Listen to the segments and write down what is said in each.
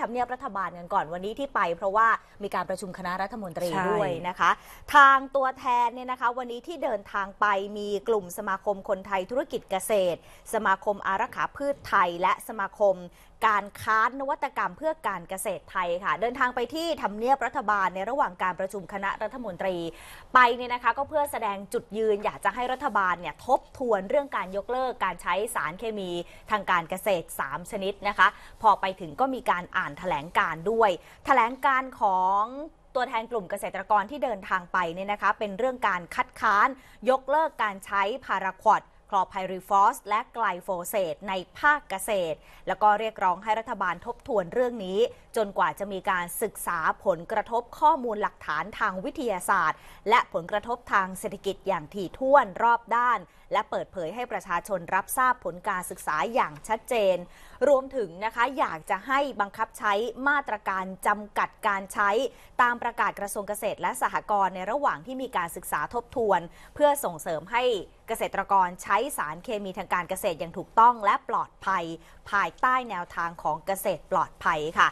ทำเนียบรัฐบาลกันก่อนวันนี้ที่ไป เพราะว่ามีการประชุมคณะรัฐมนตรีด้วยนะคะ ทางตัวแทนเนี่ยนะคะ วันนี้ที่เดินทางไปมีกลุ่มสมาคมคนไทยธุรกิจเกษตร สมาคมอารักขาพืชไทย และสมาคม การค้านวัตกรรมเพื่อการเกษตรไทยค่ะ เดินทางไปที่ทำเนียบรัฐบาลในระหว่างการประชุมคณะรัฐมนตรีไปเนี่ยนะคะ ก็เพื่อแสดงจุดยืน อยากจะให้รัฐบาลเนี่ยทบทวนเรื่องการยกเลิกการใช้สารเคมีทางการเกษตร3ชนิดนะคะพอไปถึงก็มีการอ่านานแถลงการด้วย แถลงการของตัวแทนกลุ่มเกษตรกรที่เดินทางไปเนี่ยนะคะเป็นเรื่องการคัดค้านยกเลิกการใช้พาราควอดคลอไพริฟอสและไกลโฟเซตในภาคเกษตร แล้วก็เรียกร้องให้รัฐบาลทบทวนเรื่องนี้ จนกว่าจะมีการศึกษาผลกระทบข้อมูลหลักฐานทางวิทยาศาสตร์ และผลกระทบทางเศรษฐกิจอย่างถี่ถ้วนรอบด้าน และเปิดเผยให้ประชาชนรับทราบผลการศึกษาอย่างชัดเจน รวมถึงนะคะอยากจะให้บังคับใช้มาตรการจำกัดการใช้ ตามประกาศกระทรวงเกษตรและสหกรณ์ในระหว่างที่มีการศึกษาทบทวน เพื่อส่งเสริมให้เกษตรกรใช้สารเคมีทางการเกษตรอย่างถูกต้องและปลอดภัย ภายใต้แนวทางของเกษตรปลอดภัยค่ะ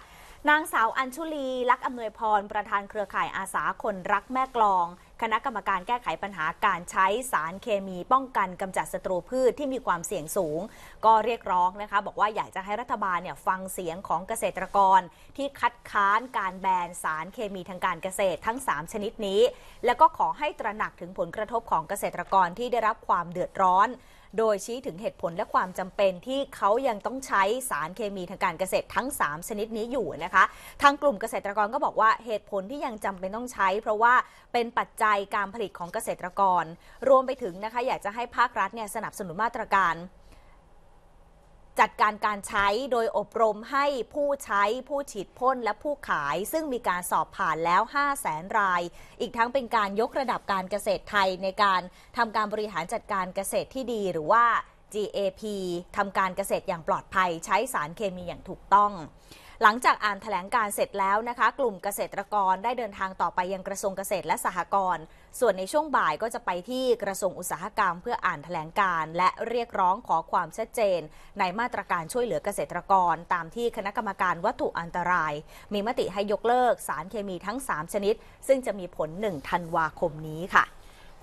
นางสาวอัญชุลีลักษ์อนวยพร ประธานเครือข่ายอาสาคนรักแม่กลองคณะกรรมการแก้ไขปัญหาการใช้สารเคมีป้องกันกำจัดศัตรูพืชที่มีความเสี่ยงสูง ก็เรียกร้องนะคะบอกว่าอยากจะให้รัฐบาลเนี่ยฟังเสียงของเกษตรกรที่คัดค้านการแบนสารเคมีทางการเกษตรทั้ง 3 ชนิดนี้ แล้วก็ขอให้ตระหนักถึงผลกระทบของเกษตรกรที่ได้รับความเดือดร้อนโดยชี้ถึงเหตุผลและความจำเป็นที่เขายังต้องใช้สารเคมีทางการเกษตรทั้ง 3 ชนิดนี้อยู่นะคะ ทางกลุ่มเกษตรกรก็บอกว่าเหตุผลที่ยังจำเป็นต้องใช้เพราะว่าเป็นปัจจัยการผลิตของเกษตรกร รวมไปถึงนะคะอยากจะให้ภาครัฐเนี่ยสนับสนุนมาตรการจัดการการใช้โดยอบรมให้ผู้ใช้ผู้ฉีดพ่นและผู้ขาย ซึ่งมีการสอบผ่านแล้ว5 0 0แสนราย อีกทั้งเป็นการยกระดับการเกษตรไทยในการทำการบริหารจัดการเกษตรที่ดีหรือว่า GAP ทำการเกษตรอย่างปลอดภัยใช้สารเคมีอย่างถูกต้องหลังจากอ่านถแถลงการเสร็จแล้วนะคะกลุ่มเกษตรกรได้เดินทางต่อไปยังกระทรวงเกษตรและสหกรณ์ส่วนในช่วงบ่ายก็จะไปที่กระทรวงอุตสาหกรรมเพื่ออ่านถแถลงการ และเรียกร้องขอความชัดเจนในมาตรการช่วยเหลือเกษตรกรตามที่คณะกรรมการวัตถุอันตรายมีมติให้ยกเลิกสารเคมีทั้ง 3 ชนิด ซึ่งจะมีผล1ธันวาคมนี้ค่ะ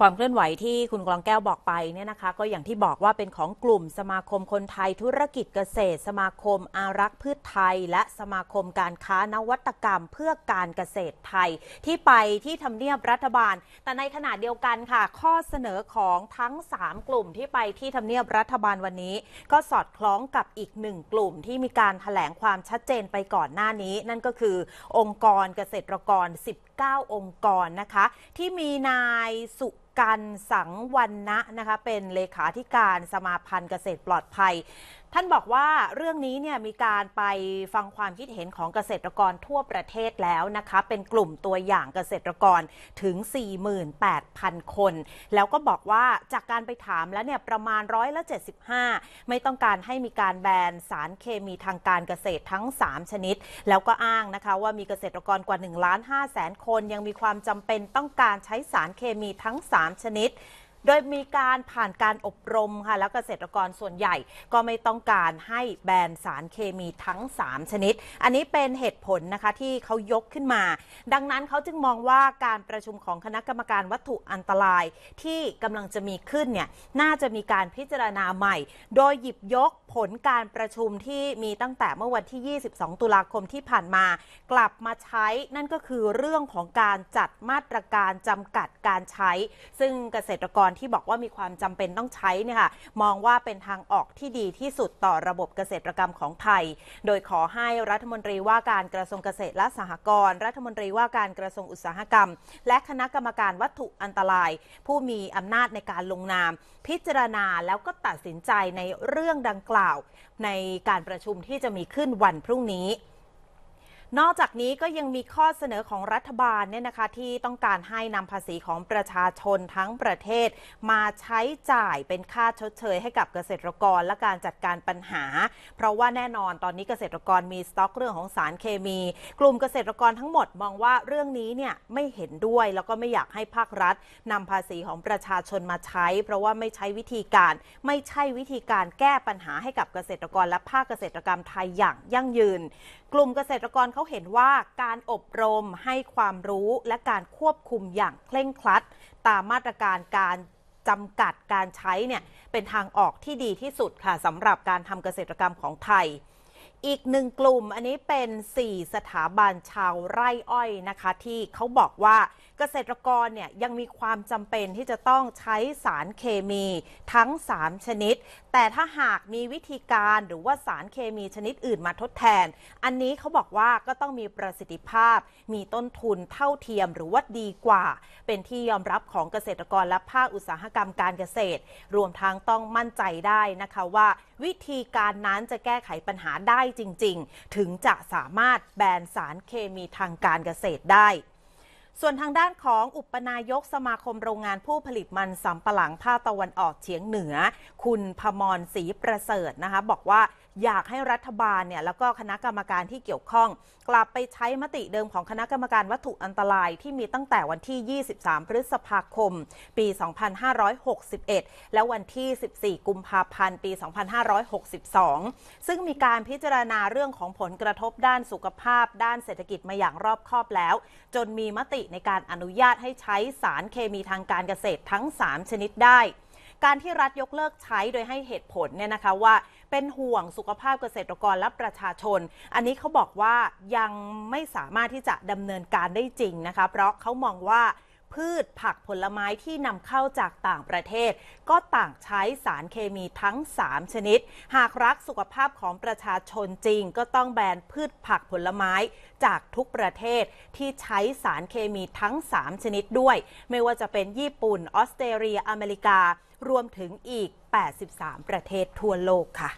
ความเคลื่อนไหวที่คุณกรองแก้วบอกไปเนี่ยนะคะ ก็อย่างที่บอกว่าเป็นของกลุ่มสมาคมคนไทยธุรกิจเกษตร สมาคมอารักษ์พืชไทย และสมาคมการค้านวัตกรรมเพื่อการเกษตรไทย ที่ไปที่ทำเนียบรัฐบาล แต่ในขณะเดียวกันค่ะ ข้อเสนอของทั้ง 3 กลุ่มที่ไปที่ทำเนียบรัฐบาลวันนี้ก็สอดคล้องกับอีกหนึ่งกลุ่มที่มีการถแถลงความชัดเจนไปก่อนหน้านี้ นั่นก็คือองค์กรเกษตรกร 19 องค์กรนะคะ ที่มีนายสุกันสังวันนะนะคะ เป็นเลขาธิการสมาพันธ์เกษตรปลอดภัยท่านบอกว่าเรื่องนี้เนี่ยมีการไปฟังความคิดเห็นของเกษตรกรทั่วประเทศแล้วนะคะเป็นกลุ่มตัวอย่างเกษตรกรถึง 48,000 คน แล้วก็บอกว่าจากการไปถามแล้วเนี่ยประมาณร้อยละ75 ไม่ต้องการให้มีการแบนสารเคมีทางการเกษตรทั้ง 3 ชนิด แล้วก็อ้างนะคะ ว่ามีเกษตรกรกว่า1ล้าน5แสนคน ยังมีความจำเป็นต้องการใช้สารเคมีทั้ง 3 ชนิดโดย มีการผ่านการอบรมค่ะแล้วเกษตรกรส่วนใหญ่ก็ไม่ต้องการให้แบนสารเคมีทั้ง 3 ชนิด อันนี้เป็นเหตุผลนะคะ ที่เขายกขึ้นมา ดังนั้นเขาจึงมองว่าการประชุมของคณะกรรมการวัตถุอันตรายที่กำลังจะมีขึ้นเนี่ย น่าจะมีการพิจารณาใหม่ โดยหยิบยกผลการประชุมที่มีตั้งแต่เมื่อวันที่ 22 ตุลาคมที่ผ่านมากลับมาใช้ นั่นก็คือเรื่องของการจัดมาตรการจำกัดการใช้ ซึ่งเกษตรกรที่บอกว่ามีความจำเป็นต้องใช้เนี่ยค่ะมองว่าเป็นทางออกที่ดีที่สุดต่อระบบเกษตรกรรมของไทย โดยขอให้รัฐมนตรีว่าการกระทรวงเกษตรและสหกรณ์รัฐมนตรีว่าการกระทรวงอุตสาหกรรม และคณะกรรมการวัตถุอันตราย ผู้มีอำนาจในการลงนาม พิจารณาแล้วก็ตัดสินใจในเรื่องดังกล่าว ในการประชุมที่จะมีขึ้นวันพรุ่งนี้นอกจากนี้ก็ยังมีข้อเสนอของรัฐบาลเนี่ยนะคะที่ต้องการให้นำภาษีของประชาชนทั้งประเทศ มาใช้จ่ายเป็นค่าชดเชยให้กับเกษตรกรและการจัดการปัญหา เพราะว่าแน่นอนตอนนี้เกษตรกรมีสต็อกเรื่องของสารเคมี กลุ่มเกษตรกรทั้งหมดมองว่าเรื่องนี้เนี่ยไม่เห็นด้วยแล้วก็ไม่อยากให้ภาครัฐนำภาษีของประชาชนมาใช้ เพราะว่าไม่ใช้วิธีการไม่ใช่วิธีการแก้ปัญหาให้กับเกษตรกรและภาคเกษตรกรรมไทยอย่างยั่งยืนกลุ่มเกษตรกรเขาเห็นว่าการอบรมให้ความรู้และการควบคุมอย่างเคร่งครัด ตามมาตรการการจำกัดการใช้เนี่ยเป็นทางออกที่ดีที่สุดค่ะสำหรับการทำเกษตรกรรมของไทยอีกหนึ่งกลุ่มอันนี้เป็น 4 สถาบันชาวไร่อ้อยนะคะที่เขาบอกว่าเกษตรกรเนี่ยยังมีความจำเป็นที่จะต้องใช้สารเคมีทั้ง 3 ชนิด แต่ถ้าหากมีวิธีการหรือว่าสารเคมีชนิดอื่นมาทดแทน อันนี้เขาบอกว่าก็ต้องมีประสิทธิภาพมีต้นทุนเท่าเทียมหรือว่าดีกว่า เป็นที่ยอมรับของเกษตรกรและภาคอุตสาหกรรมการเกษตร รวมทั้งต้องมั่นใจได้นะคะว่าวิธีการนั้นจะแก้ไขปัญหาได้จริงๆ ถึงจะสามารถแบนสารเคมีทางการเกษตรได้ ส่วนทางด้านของอุปนายกสมาคมโรงงานผู้ผลิตมันสำปะหลังภาคตะวันออกเฉียงเหนือ คุณพมรศรีประเสริฐนะคะบอกว่าอยากให้รัฐบาลเนี่ยแล้วก็คณะกรรมการที่เกี่ยวข้อง กลับไปใช้มติเดิมของคณะกรรมการวัตถุอันตรายที่มีตั้งแต่วันที่ 23 พฤษภาคมปี 2561 และวันที่ 14 กุมภาพันธ์ ปี 2562 ซึ่งมีการพิจารณาเรื่องของผลกระทบด้านสุขภาพด้านเศรษฐกิจมาอย่างรอบคอบแล้ว จนมีมติในการอนุญาตให้ใช้สารเคมีทางการเกษตรทั้ง 3 ชนิดได้การที่รัฐยกเลิกใช้โดยให้เหตุผลเนี่ยนะคะว่าเป็นห่วงสุขภาพเกษตรกรและประชาชน อันนี้เขาบอกว่ายังไม่สามารถที่จะดำเนินการได้จริงนะคะเพราะเขามองว่าพืชผักผลไม้ที่นำเข้าจากต่างประเทศ ก็ต่างใช้สารเคมีทั้ง 3 ชนิด หากรักสุขภาพของประชาชนจริง ก็ต้องแบนพืชผักผลไม้จากทุกประเทศที่ใช้สารเคมีทั้ง 3 ชนิดด้วย ไม่ว่าจะเป็นญี่ปุ่นออสเตรเลียอเมริกา รวมถึงอีก 83 ประเทศทั่วโลกค่ะ